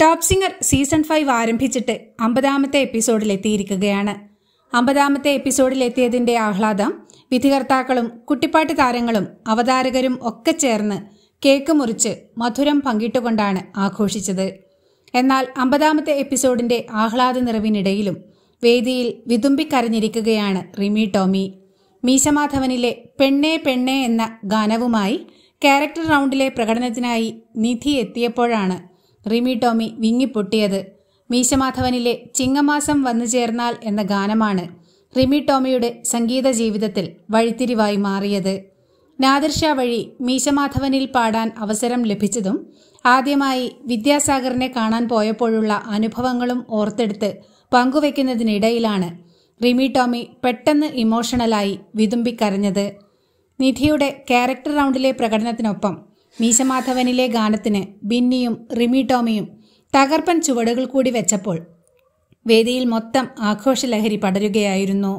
top Singer season five ആരംഭിച്ചിട്ട് അമ്പതാമത്തെ എപ്പിസോഡിലെത്തിയിരിക്കുകയാണ് അമ്പതാമത്തെ എപ്പിസോഡിലെത്തിയതിൻ്റെ ആഹ്ലാദം വിധികർത്താക്കളും കുട്ടിപ്പാട്ട് താരങ്ങളും അവതാരകരും ഒക്കെ ചേർന്ന് കേക്ക് മുറിച്ച് മധുരം പങ്കിട്ടുകൊണ്ടാണ് ആഘോഷിച്ചത് എന്നാൽ അമ്പതാമത്തെ എപ്പിസോഡിൻ്റെ ആഹ്ലാദ നിറവിനിടയിലും വേദിയിൽ വിതുമ്പിക്കരഞ്ഞിരിക്കുകയാണ് റിമി ടോമി മീശമാധവനിലെ പെണ്ണേ പെണ്ണേ എന്ന ഗാനവുമായി ക്യാരക്ടർ റൗണ്ടിലെ പ്രകടനത്തിനായി നിധി എത്തിയപ്പോഴാണ് റിമി ടോമി വിങ്ങിപ്പൊട്ടിയത് മീശമാധവനിലെ ചിങ്ങമാസം വന്നു ചേർന്നാൽ എന്ന ഗാനമാണ് റിമി ടോമിയുടെ സംഗീത ജീവിതത്തിൽ വഴിത്തിരിവായി മാറിയത് നാദിർഷ വഴി മീശമാധവനിൽ പാടാൻ അവസരം ലഭിച്ചതും ആദ്യമായി വിദ്യാസാഗറിനെ കാണാൻ പോയപ്പോഴുള്ള അനുഭവങ്ങളും ഓർത്തെടുത്ത് പങ്കുവെക്കുന്നതിനിടയിലാണ് റിമി ടോമി പെട്ടെന്ന് ഇമോഷണലായി വിതുമ്പിക്കരഞ്ഞത് നിധിയുടെ ക്യാരക്ടർ റൗണ്ടിലെ പ്രകടനത്തിനൊപ്പം മീശമാധവനിലെ ഗാനത്തിന് ബിന്നിയും റിമി ടോമിയും തകർപ്പൻ ചുവടുകൾ കൂടി വെച്ചപ്പോൾ വേദിയിൽ മൊത്തം ആഘോഷലഹരി പടരുകയായിരുന്നു